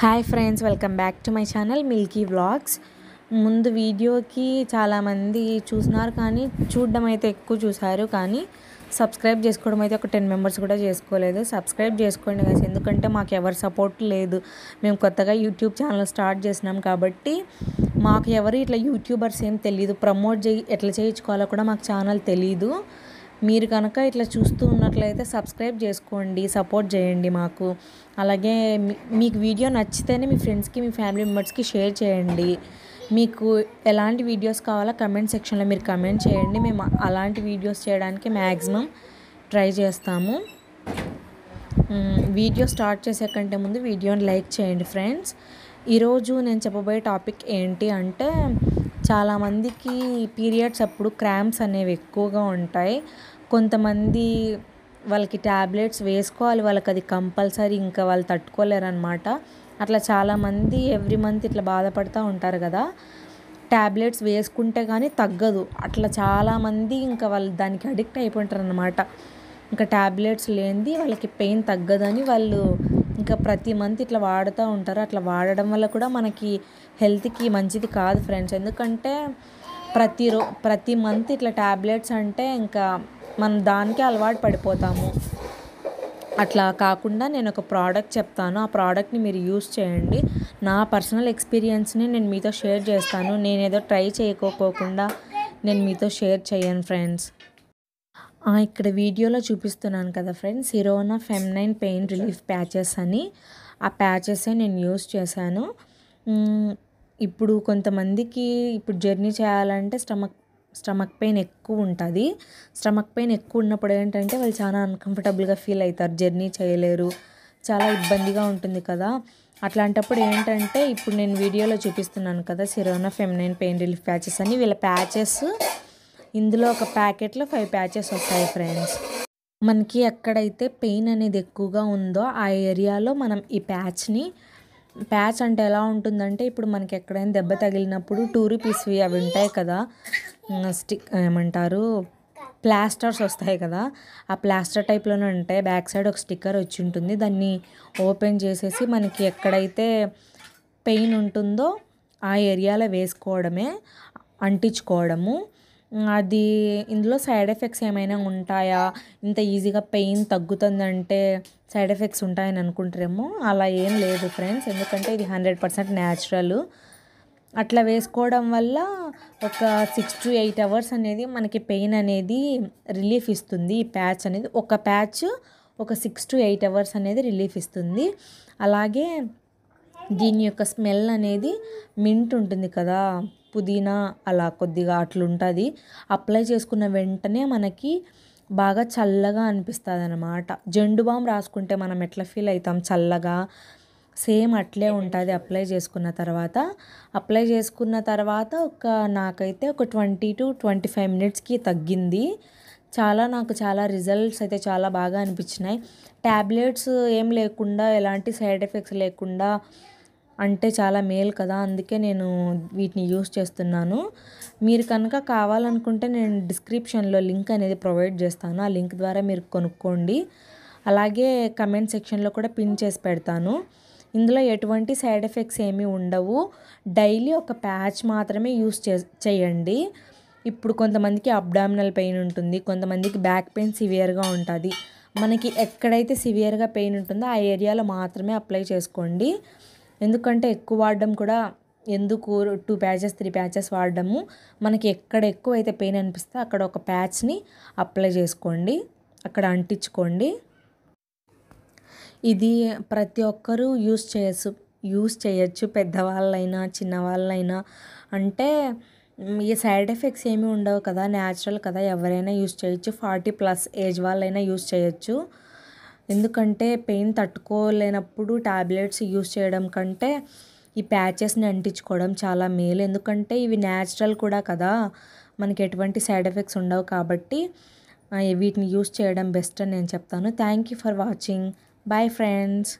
hi friends welcome back to my channel Milky vlogs ముందు వీడియోకి చాలామంది చూసినారు కానీ చూడడం అయితే ఎక్కువ చూసారు కానీ సబ్స్క్రైబ్ చేసుకోవడం అయితే ఒక టెన్ మెంబర్స్ కూడా చేసుకోలేదు సబ్స్క్రైబ్ చేసుకోండి కదా ఎందుకంటే మాకు ఎవరి సపోర్ట్ లేదు మేము కొత్తగా యూట్యూబ్ ఛానల్ స్టార్ట్ చేసినాం కాబట్టి మాకు ఎవరు ఇట్లా యూట్యూబర్స్ ఏం తెలియదు ప్రమోట్ చేయి ఎట్లా చేయించుకోవాలో కూడా మాకు ఛానల్ తెలియదు మీరు కనుక ఇట్లా చూస్తూ ఉన్నట్లయితే సబ్స్క్రైబ్ చేసుకోండి సపోర్ట్ చేయండి మాకు అలాగే మీకు వీడియో నచ్చితేనే మీ ఫ్రెండ్స్కి మీ ఫ్యామిలీ మెంబర్స్కి షేర్ చేయండి మీకు ఎలాంటి వీడియోస్ కావాలో కమెంట్ సెక్షన్లో మీరు కమెంట్ చేయండి మేము అలాంటి వీడియోస్ చేయడానికి మ్యాక్సిమం ట్రై చేస్తాము వీడియో స్టార్ట్ చేసే కంటే ముందు వీడియోని లైక్ చేయండి ఫ్రెండ్స్ ఈరోజు నేను చెప్పబోయే టాపిక్ ఏంటి అంటే చాలామందికి పీరియడ్స్ అప్పుడు క్రాంప్స్ అనేవి ఎక్కువగా ఉంటాయి కొంతమంది వాళ్ళకి ట్యాబ్లెట్స్ వేసుకోవాలి వాళ్ళకి అది కంపల్సరీ ఇంకా వాళ్ళు తట్టుకోలేరు అనమాట అట్లా చాలామంది ఎవ్రీ మంత్ ఇట్లా బాధపడుతూ ఉంటారు కదా ట్యాబ్లెట్స్ వేసుకుంటే కానీ తగ్గదు అట్లా చాలామంది ఇంకా వాళ్ళు దానికి అడిక్ట్ అయిపోయింటారు అనమాట ఇంకా ట్యాబ్లెట్స్ లేనిది వాళ్ళకి పెయిన్ తగ్గదని వాళ్ళు ఇంకా ప్రతి మంత్ ఇట్లా వాడుతూ ఉంటారు అట్లా వాడడం వల్ల కూడా మనకి హెల్త్కి మంచిది కాదు ఫ్రెండ్స్ ఎందుకంటే ప్రతి రో ప్రతి మంత్ ఇట్లా ట్యాబ్లెట్స్ అంటే ఇంకా మనం దానికే అలవాటు పడిపోతాము అట్లా కాకుండా నేను ఒక ప్రోడక్ట్ చెప్తాను ఆ ప్రోడక్ట్ని మీరు యూస్ చేయండి నా పర్సనల్ ఎక్స్పీరియన్స్ని నేను మీతో షేర్ చేస్తాను నేనేదో ట్రై చేయకపోకుండా నేను మీతో షేర్ చేయను ఫ్రెండ్స్ ఇక్కడ వీడియోలో చూపిస్తున్నాను కదా ఫ్రెండ్స్ హీరోనా ఫెమ్నైన్ పెయిన్ రిలీఫ్ ప్యాచెస్ అని ఆ ప్యాచెస్ నేను యూస్ చేశాను ఇప్పుడు కొంతమందికి ఇప్పుడు జర్నీ చేయాలంటే స్టమక్ స్టమక్ పెయిన్ ఎక్కువ ఉంటుంది స్టమక్ పెయిన్ ఎక్కువ ఉన్నప్పుడు ఏంటంటే వాళ్ళు చాలా అన్కంఫర్టబుల్గా ఫీల్ అవుతారు జర్నీ చేయలేరు చాలా ఇబ్బందిగా ఉంటుంది కదా అట్లాంటప్పుడు ఏంటంటే ఇప్పుడు నేను వీడియోలో చూపిస్తున్నాను కదా Sirona feminine pain relief patches అని వీళ్ళ ప్యాచెస్ ఇందులో ఒక ప్యాకెట్లో ఫైవ్ ప్యాచెస్ వస్తాయి ఫ్రెండ్స్ మనకి ఎక్కడైతే పెయిన్ అనేది ఎక్కువగా ఉందో ఆ ఏరియాలో మనం ఈ ప్యాచ్ని ప్యాచ్ అంటే ఎలా ఉంటుందంటే ఇప్పుడు మనకి ఎక్కడైనా దెబ్బ తగిలినప్పుడు టూ రూపీస్వి అవి ఉంటాయి కదా స్టిక్ ఏమంటారు ప్లాస్టర్స్ వస్తాయి కదా ఆ ప్లాస్టర్ టైప్లోనే ఉంటాయి బ్యాక్ సైడ్ ఒక స్టిక్కర్ వచ్చి ఉంటుంది దాన్ని ఓపెన్ చేసేసి మనకి ఎక్కడైతే పెయిన్ ఉంటుందో ఆ ఏరియాలో వేసుకోవడమే అంటించుకోవడము అది ఇందులో సైడ్ ఎఫెక్ట్స్ ఏమైనా ఉంటాయా ఇంత ఈజీగా పెయిన్ తగ్గుతుందంటే సైడ్ ఎఫెక్ట్స్ ఉంటాయని అనుకుంటారేమో అలా ఏం లేదు ఫ్రెండ్స్ ఎందుకంటే ఇది హండ్రెడ్ పర్సెంట్ న్యాచురల్ అట్లా వేసుకోవడం వల్ల ఒక సిక్స్ టు ఎయిట్ అవర్స్ అనేది మనకి పెయిన్ అనేది రిలీఫ్ ఇస్తుంది ఈ ప్యాచ్ అనేది ఒక ప్యాచ్ ఒక సిక్స్ టు ఎయిట్ అవర్స్ అనేది రిలీఫ్ ఇస్తుంది అలాగే దీని యొక్క స్మెల్ అనేది మింట్ ఉంటుంది కదా పుదీనా అలా కొద్దిగా అట్లుంటుంది అప్లై చేసుకున్న వెంటనే మనకి బాగా చల్లగా అనిపిస్తుంది అనమాట జండు బామ్ రాసుకుంటే మనం ఎట్లా ఫీల్ అవుతాం చల్లగా సేమ్ అట్లే ఉంటుంది అప్లై చేసుకున్న తర్వాత అప్లై చేసుకున్న తర్వాత ఒక నాకైతే ఒక ట్వంటీ టు ట్వంటీ ఫైవ్ మినిట్స్కి తగ్గింది చాలా నాకు చాలా రిజల్ట్స్ అయితే చాలా బాగా అనిపించినాయి ట్యాబ్లెట్స్ ఏం లేకుండా ఎలాంటి సైడ్ ఎఫెక్ట్స్ లేకుండా అంటే చాలా మేలు కదా అందుకే నేను వీటిని యూస్ చేస్తున్నాను మీరు కనుక కావాలనుకుంటే నేను డిస్క్రిప్షన్లో లింక్ అనేది ప్రొవైడ్ చేస్తాను ఆ లింక్ ద్వారా మీరు కొనుక్కోండి అలాగే కమెంట్ సెక్షన్లో కూడా పిన్ చేసి పెడతాను ఇందులో ఎటువంటి సైడ్ ఎఫెక్ట్స్ ఏమీ ఉండవు డైలీ ఒక ప్యాచ్ మాత్రమే యూస్ చే చేయండి ఇప్పుడు కొంతమందికి అబ్డామినల్ పెయిన్ ఉంటుంది కొంతమందికి బ్యాక్ పెయిన్ సివియర్గా ఉంటుంది మనకి ఎక్కడైతే సివియర్గా పెయిన్ ఉంటుందో ఆ ఏరియాలో మాత్రమే అప్లై చేసుకోండి ఎందుకంటే ఎక్కువ వాడడం కూడా ఎందుకు టూ ప్యాచెస్ త్రీ ప్యాచెస్ వాడడము మనకి ఎక్కడ ఎక్కువ అయితే పెయిన్ అనిపిస్తే అక్కడ ఒక ప్యాచ్ని అప్లై చేసుకోండి అక్కడ అంటించుకోండి ఇది ప్రతి ఒక్కరూ యూస్ చేయచ్చు యూస్ చేయొచ్చు పెద్దవాళ్ళైనా చిన్నవాళ్ళైనా అంటే ఈ సైడ్ ఎఫెక్ట్స్ ఏమీ ఉండవు కదా న్యాచురల్ కదా ఎవరైనా యూస్ చేయొచ్చు ఫార్టీ ప్లస్ ఏజ్ వాళ్ళైనా యూస్ చేయొచ్చు ఎందుకంటే పెయిన్ తట్టుకోలేనప్పుడు ట్యాబ్లెట్స్ యూస్ చేయడం కంటే ఈ ప్యాచెస్ని అంటించుకోవడం చాలా మేలు ఎందుకంటే ఇవి న్యాచురల్ కూడా కదా మనకి ఎటువంటి సైడ్ ఎఫెక్ట్స్ ఉండవు కాబట్టి వీటిని యూస్ చేయడం బెస్ట్ అని నేను చెప్తాను thank you for watching bye friends